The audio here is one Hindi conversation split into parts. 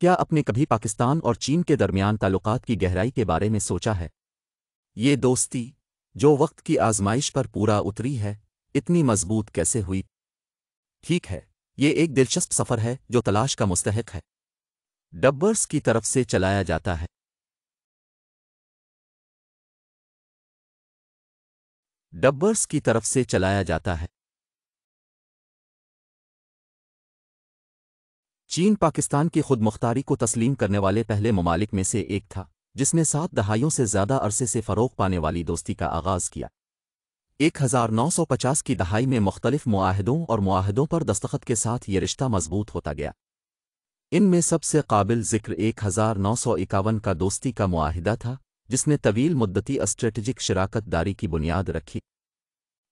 क्या अपने कभी पाकिस्तान और चीन के दरमियान ताल्लुकात की गहराई के बारे में सोचा है ये दोस्ती जो वक्त की आजमाइश पर पूरा उतरी है इतनी मजबूत कैसे हुई ठीक है ये एक दिलचस्प सफ़र है जो तलाश का मुस्तक है डब्बर्स की तरफ से चलाया जाता है डब्बर्स की तरफ से चलाया जाता है चीन पाकिस्तान की खुद मुख्तारी को तस्लीम करने वाले पहले ममालिक में से एक था जिसने सात दहाइयों से ज़्यादा अरसे से फ़रोग पाने वाली दोस्ती का आगाज़ किया 1950 की दहाई में मुख्तलिफ माहदों और माहदों पर दस्तखत के साथ ये रिश्ता मजबूत होता गया इनमें सबसे काबिल जिक्र एक हज़ार नौ सौ इक्यावन का दोस्ती का माहिदा था जिसने तवील मुद्दती स्ट्रेटजिक शराकत दारी की बुनियाद रखी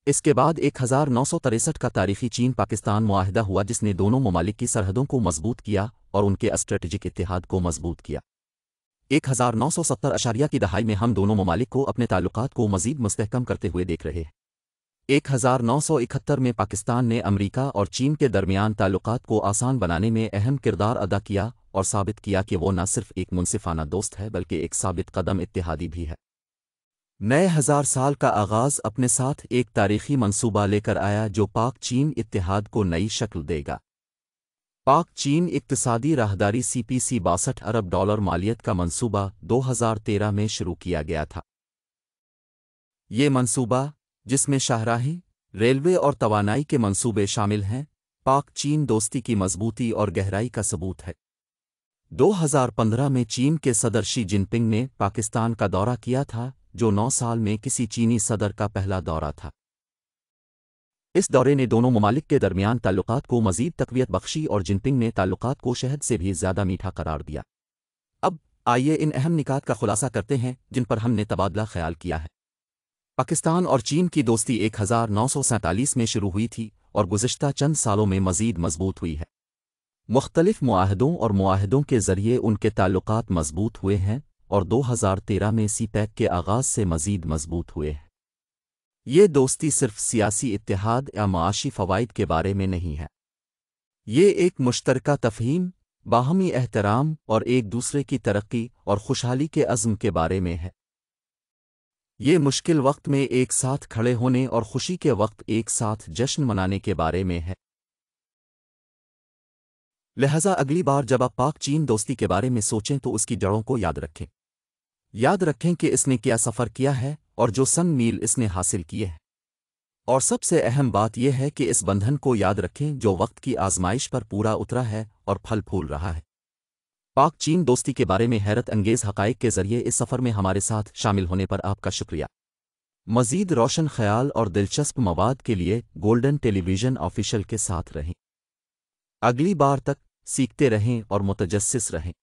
इसके बाद एक हज़ार नौ सौ तिरसठ का तारीखी चीन पाकिस्तान माहिदा हुआ जिसने दोनों ममालिक की सरहदों को मजबूत किया और उनके स्ट्रेटजिक इतिहाद को मजबूत किया एक हज़ार नौ सौ सत्तर अशारिया की दहाई में हम दोनों ममालिक को अपने ताल्लुक को मजीद मुस्तकम करते हुए देख रहे हैं एक हज़ार नौ सौ इकहत्तर में पाकिस्तान ने अमरीका और चीन के दरमियान ताल्लुक को आसान बनाने में अहम किरदार अदा किया और साबित किया कि वो न सिर्फ एक मुनसिफाना दोस्त है बल्कि एक साबित कदम इतिहादी भी है नए हजार साल का आगाज अपने साथ एक तारीखी मंसूबा लेकर आया जो पाक चीन इतिहाद को नई शक्ल देगा पाक चीन इकतसादी राहदारी सीपीसी बासठ अरब डॉलर मालियत का मंसूबा 2013 में शुरू किया गया था ये मंसूबा जिसमें शाहराही रेलवे और तवानाई के मंसूबे शामिल हैं पाक चीन दोस्ती की मजबूती और गहराई का सबूत है 2015 में चीन के सदर शी जिनपिंग ने पाकिस्तान का दौरा किया था जो नौ साल में किसी चीनी सदर का पहला दौरा था इस दौरे ने दोनों ममालिक के दरमियान ताल्लुकात को मजीद तकवीत बख्शी और जिनपिंग ने ताल्लुकात को शहद से भी ज्यादा मीठा करार दिया अब आइए इन अहम निकात का खुलासा करते हैं जिन पर हमने तबादला ख्याल किया है पाकिस्तान और चीन की दोस्ती एक में शुरू हुई थी और गुजशत चंद सालों में मजीद मजबूत हुई है मुख्तलिफ माहदों और माहदों के जरिए उनके ताल्लुक मजबूत हुए हैं और 2013 में सी पैक के आगाज से मजीद मजबूत हुए हैं ये दोस्ती सिर्फ सियासी इतिहाद या माशी फ़वाद के बारे में नहीं है ये एक मुश्तरका तफहीम बाहमी एहतराम और एक दूसरे की तरक्की और खुशहाली के अज़म के बारे में है ये मुश्किल वक्त में एक साथ खड़े होने और खुशी के वक्त एक साथ जश्न मनाने के बारे में है लिहाजा अगली बार जब आप पाक चीन दोस्ती के बारे में सोचें तो उसकी जड़ों को याद रखें याद रखें कि इसने क्या सफ़र किया है और जो सन मील इसने हासिल किए हैं और सबसे अहम बात यह है कि इस बंधन को याद रखें जो वक्त की आजमाइश पर पूरा उतरा है और फल फूल रहा है पाक चीन दोस्ती के बारे में हैरत अंगेज हक़ाइक के ज़रिए इस सफ़र में हमारे साथ शामिल होने पर आपका शुक्रिया मजीद रोशन ख्याल और दिलचस्प मवाद के लिए गोल्डन टेलीविज़न ऑफिशियल के साथ रहें अगली बार तक सीखते रहें और मुतजस रहें